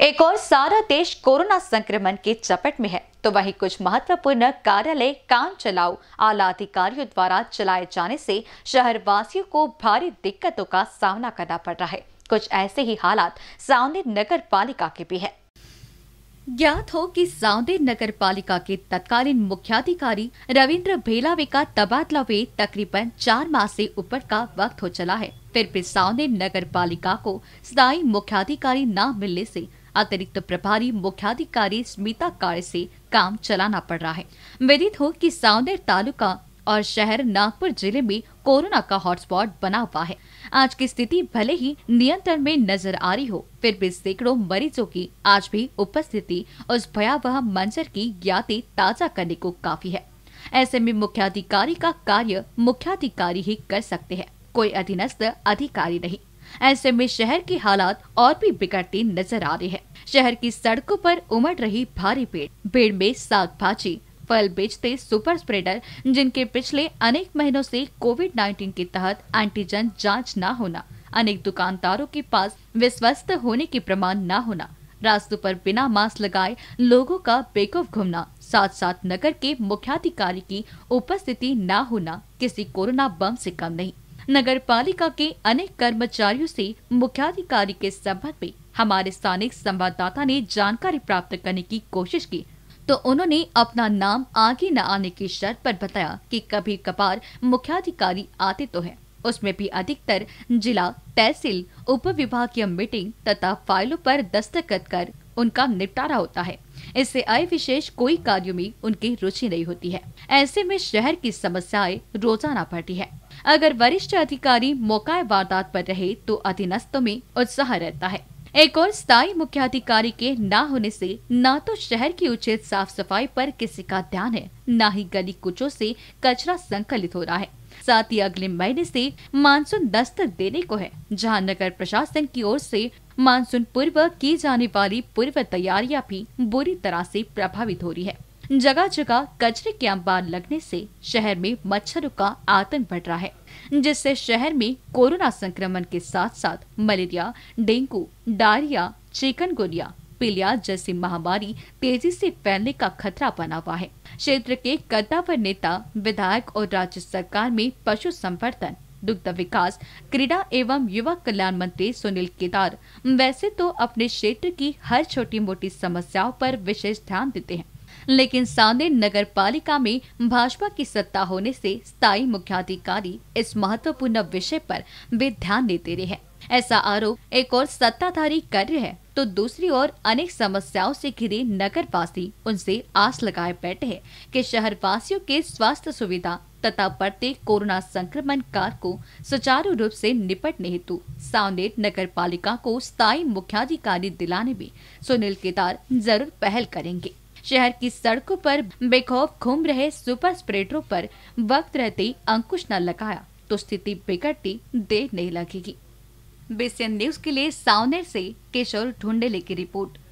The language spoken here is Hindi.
एक और सारा देश कोरोना संक्रमण के चपेट में है तो वहीं कुछ महत्वपूर्ण कार्यालय काम चलाओ आला अधिकारियों द्वारा चलाए जाने से शहरवासियों को भारी दिक्कतों का सामना करना पड़ रहा है कुछ ऐसे ही हालात सावनी नगर पालिका के भी है ज्ञात हो कि सावने नगर पालिका के तत्कालीन मुख्याधिकारी रविंद्र भेलावे का तबादला हुए तकरीबन चार माह से ऊपर का वक्त हो चला है फिर भी सावने नगर पालिका को स्थायी मुख्याधिकारी न मिलने से अतिरिक्त प्रभारी मुख्याधिकारी स्मिता कार्य से काम चलाना पड़ रहा है विदित हो कि सावनेर तालुका और शहर नागपुर जिले में कोरोना का हॉटस्पॉट बना हुआ है आज की स्थिति भले ही नियंत्रण में नजर आ रही हो फिर भी सैकड़ों मरीजों की आज भी उपस्थिति उस भयावह मंजर की यादें ताजा करने को काफी है ऐसे में मुख्याधिकारी का कार्य मुख्याधिकारी ही कर सकते हैं कोई अधीनस्थ अधिकारी नहीं ऐसे में शहर की हालात और भी बिगड़ती नजर आ रही है शहर की सड़कों पर उमड़ रही भारी भीड़ भीड़ में साग भाजी फल बेचते सुपर स्प्रेडर जिनके पिछले अनेक महीनों से कोविड 19 के तहत एंटीजन जांच न होना अनेक दुकानदारों के पास विश्वस्त होने के प्रमाण न होना रास्तों पर बिना मास्क लगाए लोगों का बेकूफ घूमना साथ साथ नगर के मुख्याधिकारी की उपस्थिति न होना किसी कोरोना बम से कम नहीं नगर पालिका के अनेक कर्मचारियों से मुख्याधिकारी के संबंध में हमारे स्थानीय संवाददाता ने जानकारी प्राप्त करने की कोशिश की तो उन्होंने अपना नाम आगे न आने की शर्त पर बताया कि कभी कभार मुख्याधिकारी आते तो हैं उसमें भी अधिकतर जिला तहसील उप विभागीय मीटिंग तथा फाइलों पर दस्तखत कर उनका निपटारा होता है इससे आय विशेष कोई कार्यो में उनकी रुचि नहीं होती है ऐसे में शहर की समस्याएं रोजाना पड़ती है अगर वरिष्ठ अधिकारी मौका वारदात पर रहे तो अधीनस्थों में उत्साह रहता है एक और स्थायी मुख्याधिकारी के न होने से न तो शहर की उचित साफ सफाई पर किसी का ध्यान है न ही गली कुचों से कचरा संकलित हो रहा है साथ ही अगले महीने से मानसून दस्तक देने को है जहां नगर प्रशासन की ओर से मानसून पूर्व की जाने वाली पूर्व तैयारियां भी बुरी तरह से प्रभावित हो रही है जगह जगह कचरे के अंबार लगने से शहर में मच्छरों का आतंक बढ़ रहा है जिससे शहर में कोरोना संक्रमण के साथ साथ मलेरिया डेंगू डायरिया चिकनगुनिया पीलिया जैसी महामारी तेजी से फैलने का खतरा बना हुआ है क्षेत्र के कद्दावर नेता विधायक और राज्य सरकार में पशु संवर्धन दुग्ध विकास क्रीडा एवं युवा कल्याण मंत्री सुनील केदार वैसे तो अपने क्षेत्र की हर छोटी मोटी समस्याओं पर विशेष ध्यान देते हैं लेकिन सांदे नगर पालिका में भाजपा की सत्ता होने से स्थायी मुख्याधिकारी इस महत्वपूर्ण विषय पर वे ध्यान देते रहे ऐसा आरोप एक और सत्ताधारी कर रहे हैं तो दूसरी ओर अनेक समस्याओं से घिरे नगर वासी उनसे आस लगाए बैठे हैं कि वासियों के स्वास्थ्य सुविधा तथा बढ़ते कोरोना संक्रमण कार को सुचारू रूप से निपटने हेतु सावनेर नगर पालिका को स्थायी मुख्याधिकारी दिलाने में सुनील केदार जरूर पहल करेंगे शहर की सड़कों पर बेखौफ घूम रहे सुपर स्प्रेडरों पर वक्त रहते अंकुश न लगाया तो स्थिति बिगड़ती देर नहीं लगेगी बीसीएन न्यूज के लिए सावनेर से किशोर ढूंढेले की रिपोर्ट